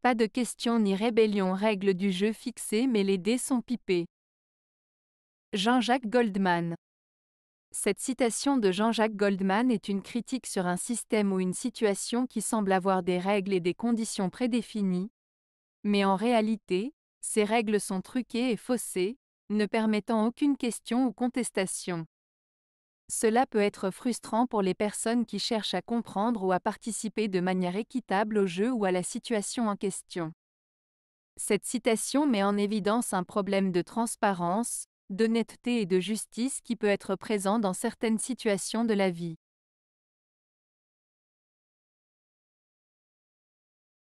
Pas de questions ni rébellions, règles du jeu fixées mais les dés sont pipés. Jean-Jacques Goldman Cette citation de Jean-Jacques Goldman est une critique sur un système ou une situation qui semble avoir des règles et des conditions prédéfinies, mais en réalité, ces règles sont truquées et faussées, ne permettant aucune question ou contestation. Cela peut être frustrant pour les personnes qui cherchent à comprendre ou à participer de manière équitable au jeu ou à la situation en question. Cette citation met en évidence un problème de transparence, d'honnêteté et de justice qui peut être présent dans certaines situations de la vie.